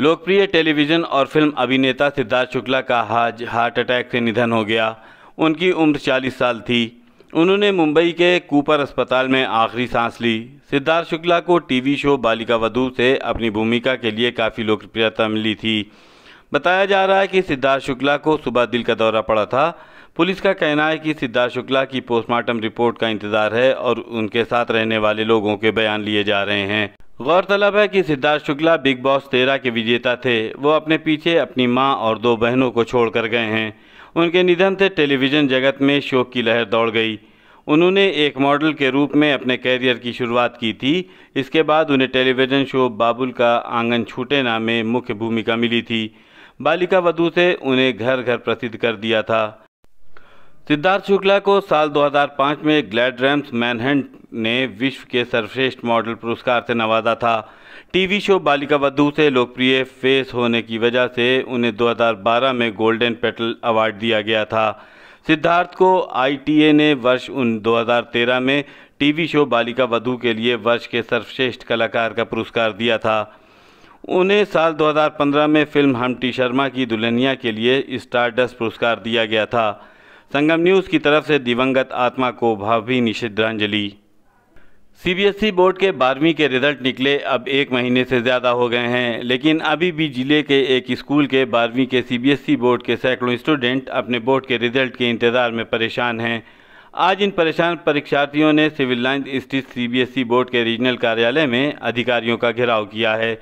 लोकप्रिय टेलीविज़न और फिल्म अभिनेता सिद्धार्थ शुक्ला का आज हार्ट अटैक से निधन हो गया उनकी उम्र 40 साल थी उन्होंने मुंबई के कूपर अस्पताल में आखिरी सांस ली सिद्धार्थ शुक्ला को टीवी शो बालिका वधू से अपनी भूमिका के लिए काफ़ी लोकप्रियता मिली थी बताया जा रहा है कि सिद्धार्थ शुक्ला को सुबह दिल का दौरा पड़ा था पुलिस का कहना है कि सिद्धार्थ शुक्ला की पोस्टमार्टम रिपोर्ट का इंतज़ार है और उनके साथ रहने वाले लोगों के बयान लिए जा रहे हैं गौरतलब है कि सिद्धार्थ शुक्ला बिग बॉस तेरह के विजेता थे वो अपने पीछे अपनी माँ और दो बहनों को छोड़कर गए हैं उनके निधन से टेलीविज़न जगत में शोक की लहर दौड़ गई उन्होंने एक मॉडल के रूप में अपने कैरियर की शुरुआत की थी इसके बाद उन्हें टेलीविज़न शो बाबुल का आंगन छूटे नाम में मुख्य भूमिका मिली थी बालिका वधू से उन्हें घर घर प्रसिद्ध कर दिया था सिद्धार्थ शुक्ला को साल 2005 में ग्लैड रैम्स मैनहेंट ने विश्व के सर्वश्रेष्ठ मॉडल पुरस्कार से नवाजा था टीवी शो बालिका वधु से लोकप्रिय फेस होने की वजह से उन्हें 2012 में गोल्डन पेटल अवार्ड दिया गया था सिद्धार्थ को आईटीए ने वर्ष उन 2013 में टीवी शो बालिका वधु के लिए वर्ष के सर्वश्रेष्ठ कलाकार का पुरस्कार दिया था उन्हें साल 2015 में फिल्म हमटी शर्मा की दुल्हनिया के लिए स्टारडस्ट पुरस्कार दिया गया था संगम न्यूज़ की तरफ से दिवंगत आत्मा को भावभीनी श्रद्धांजलि सीबीएसई बोर्ड के बारहवीं के रिजल्ट निकले अब एक महीने से ज़्यादा हो गए हैं लेकिन अभी भी जिले के एक स्कूल के बारहवीं के सीबीएसई बोर्ड के सैकड़ों स्टूडेंट अपने बोर्ड के रिजल्ट के इंतज़ार में परेशान हैं आज इन परेशान परीक्षार्थियों ने सिविल लाइन स्थित सीबीएसई बोर्ड के रीजनल कार्यालय में अधिकारियों का घेराव किया है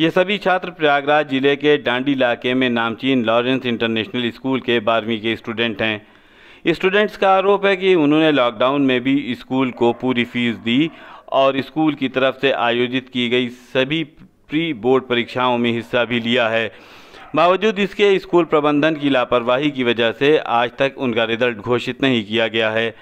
ये सभी छात्र प्रयागराज जिले के डांडी इलाके में नामचीन लॉरेंस इंटरनेशनल स्कूल के बारहवीं के स्टूडेंट हैं स्टूडेंट्स का आरोप है कि उन्होंने लॉकडाउन में भी स्कूल को पूरी फीस दी और स्कूल की तरफ से आयोजित की गई सभी प्री बोर्ड परीक्षाओं में हिस्सा भी लिया है बावजूद इसके स्कूल प्रबंधन की लापरवाही की वजह से आज तक उनका रिजल्ट घोषित नहीं किया गया है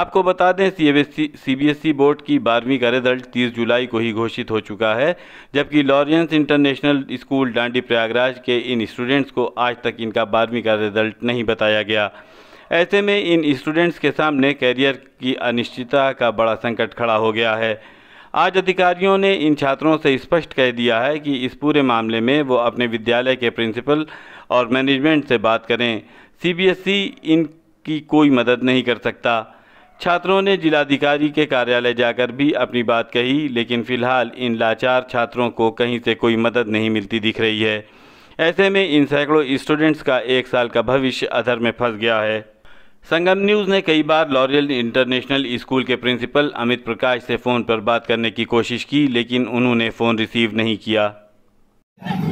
आपको बता दें C B S E board की बारहवीं का रिजल्ट 30 जुलाई को ही घोषित हो चुका है जबकि Laurians international school Dandi Prayagraj के इन स्टूडेंट्स को आज तक इनका बारहवीं का रिजल्ट नहीं बताया गया ऐसे में इन स्टूडेंट्स के सामने कैरियर की अनिश्चितता का बड़ा संकट खड़ा हो गया है आज अधिकारियों ने इन छात्रों से स्पष्ट कह दिया है कि इस पूरे मामले में वो अपने विद्यालय के प्रिंसिपल और मैनेजमेंट से बात करें सीबीएसई इनकी कोई मदद नहीं कर सकता छात्रों ने जिलाधिकारी के कार्यालय जाकर भी अपनी बात कही लेकिन फिलहाल इन लाचार छात्रों को कहीं से कोई मदद नहीं मिलती दिख रही है ऐसे में इन सैकड़ों स्टूडेंट्स का एक साल का भविष्य अधर में फंस गया है संगम न्यूज़ ने कई बार लॉरियल इंटरनेशनल स्कूल के प्रिंसिपल अमित प्रकाश से फ़ोन पर बात करने की कोशिश की लेकिन उन्होंने फ़ोन रिसीव नहीं किया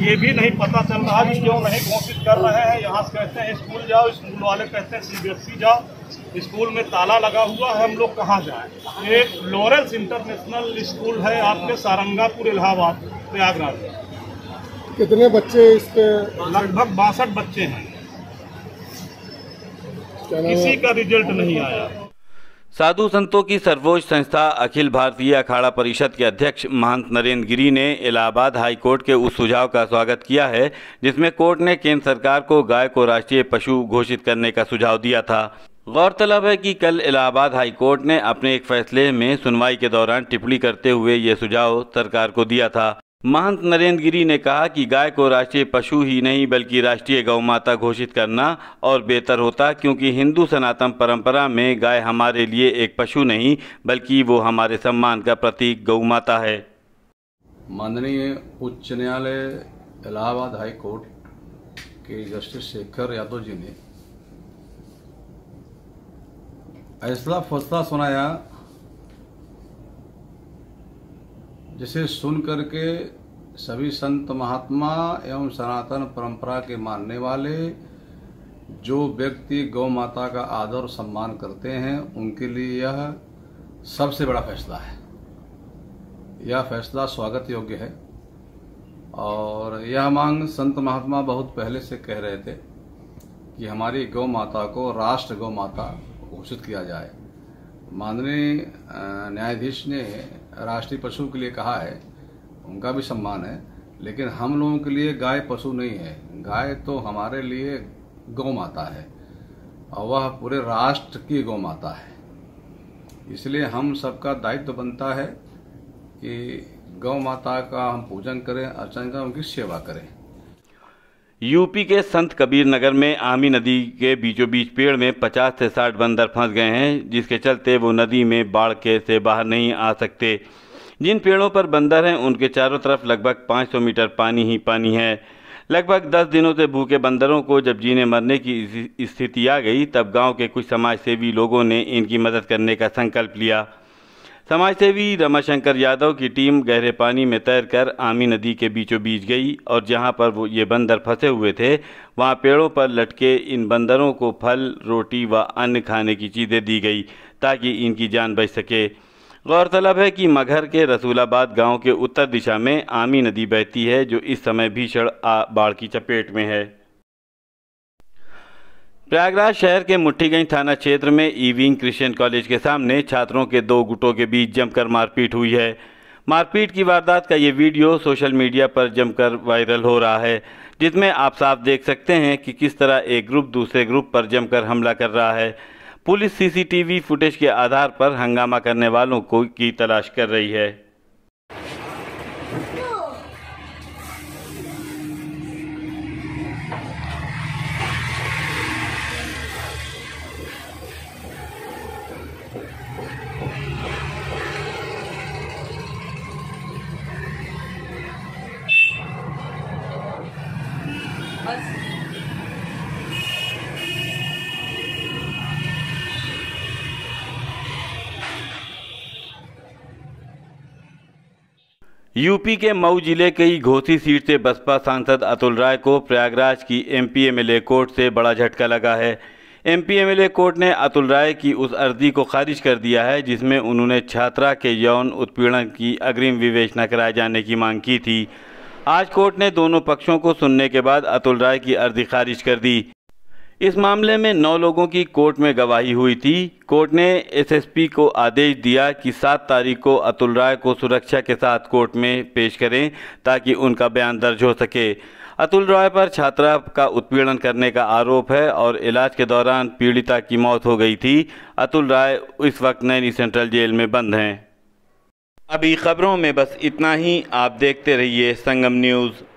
ये भी नहीं पता चल रहा कि क्यों नहीं कोशिश कर रहे हैं यहाँ से कहते हैं स्कूल जाओ स्कूल वाले कहते हैं सीबीएसई जाओ स्कूल में ताला लगा हुआ है हम लोग कहाँ जाएं एक लॉरेंस इंटरनेशनल स्कूल है आपके सारंगापुर इलाहाबाद प्रयागराज कितने बच्चे इसके लगभग बासठ बच्चे हैं किसी का रिजल्ट नहीं आया साधु संतों की सर्वोच्च संस्था अखिल भारतीय अखाड़ा परिषद के अध्यक्ष महंत नरेंद्र गिरी ने इलाहाबाद हाई कोर्ट के उस सुझाव का स्वागत किया है जिसमें कोर्ट ने केंद्र सरकार को गाय को राष्ट्रीय पशु घोषित करने का सुझाव दिया था गौरतलब है कि कल इलाहाबाद हाई कोर्ट ने अपने एक फैसले में सुनवाई के दौरान टिप्पणी करते हुए ये सुझाव सरकार को दिया था महंत नरेंद्र गिरी ने कहा कि गाय को राष्ट्रीय पशु ही नहीं बल्कि राष्ट्रीय गौमाता घोषित करना और बेहतर होता क्योंकि हिंदू सनातन परंपरा में गाय हमारे लिए एक पशु नहीं बल्कि वो हमारे सम्मान का प्रतीक गौ माता है माननीय उच्च न्यायालय इलाहाबाद हाई कोर्ट के जस्टिस शेखर यादव जी ने ऐसा फैसला सुनाया जिसे सुन करके सभी संत महात्मा एवं सनातन परंपरा के मानने वाले जो व्यक्ति गौ माता का आदर और सम्मान करते हैं उनके लिए यह सबसे बड़ा फैसला है यह फैसला स्वागत योग्य है और यह मांग संत महात्मा बहुत पहले से कह रहे थे कि हमारी गौ माता को राष्ट्र गौ माता घोषित किया जाए माननीय न्यायाधीश ने राष्ट्रीय पशु के लिए कहा है उनका भी सम्मान है लेकिन हम लोगों के लिए गाय पशु नहीं है गाय तो हमारे लिए गौ माता है और वह पूरे राष्ट्र की गौ माता है इसलिए हम सबका दायित्व बनता है कि गौ माता का हम पूजन करें अर्चन करें उनकी सेवा करें यूपी के संत कबीर नगर में आमी नदी के बीचों बीच पेड़ में 50 से 60 बंदर फंस गए हैं जिसके चलते वो नदी में बाढ़ के से बाहर नहीं आ सकते जिन पेड़ों पर बंदर हैं उनके चारों तरफ लगभग 500 मीटर पानी ही पानी है लगभग 10 दिनों से भूखे बंदरों को जब जीने मरने की स्थिति आ गई तब गांव के कुछ समाजसेवी लोगों ने इनकी मदद करने का संकल्प लिया समाजसेवी रमाशंकर यादव की टीम गहरे पानी में तैरकर आमी नदी के बीचों बीच गई और जहां पर वो ये बंदर फंसे हुए थे वहां पेड़ों पर लटके इन बंदरों को फल रोटी व अन्य खाने की चीज़ें दी गई ताकि इनकी जान बच सके गौरतलब है कि मघर के रसूलाबाद गांव के उत्तर दिशा में आमी नदी बहती है जो इस समय भीषण बाढ़ की चपेट में है प्रयागराज शहर के मुठ्ठीगंज थाना क्षेत्र में ईविंग क्रिश्चियन कॉलेज के सामने छात्रों के दो गुटों के बीच जमकर मारपीट हुई है मारपीट की वारदात का ये वीडियो सोशल मीडिया पर जमकर वायरल हो रहा है जिसमें आप साफ देख सकते हैं कि किस तरह एक ग्रुप दूसरे ग्रुप पर जमकर हमला कर रहा है पुलिस सीसीटीवी फुटेज के आधार पर हंगामा करने वालों को की तलाश कर रही है यूपी के मऊ जिले के ही घोसी सीट से बसपा सांसद अतुल राय को प्रयागराज की एल ए कोर्ट से बड़ा झटका लगा है एल ए कोर्ट ने अतुल राय की उस अर्जी को खारिज कर दिया है जिसमें उन्होंने छात्रा के यौन उत्पीड़न की अग्रिम विवेचना कराए जाने की मांग की थी आज कोर्ट ने दोनों पक्षों को सुनने के बाद अतुल राय की अर्जी खारिज कर दी इस मामले में नौ लोगों की कोर्ट में गवाही हुई थी कोर्ट ने एसएसपी को आदेश दिया कि सात तारीख को अतुल राय को सुरक्षा के साथ कोर्ट में पेश करें ताकि उनका बयान दर्ज हो सके अतुल राय पर छात्रा का उत्पीड़न करने का आरोप है और इलाज के दौरान पीड़िता की मौत हो गई थी अतुल राय इस वक्त नैनी सेंट्रल जेल में बंद हैं अभी खबरों में बस इतना ही आप देखते रहिए संगम न्यूज़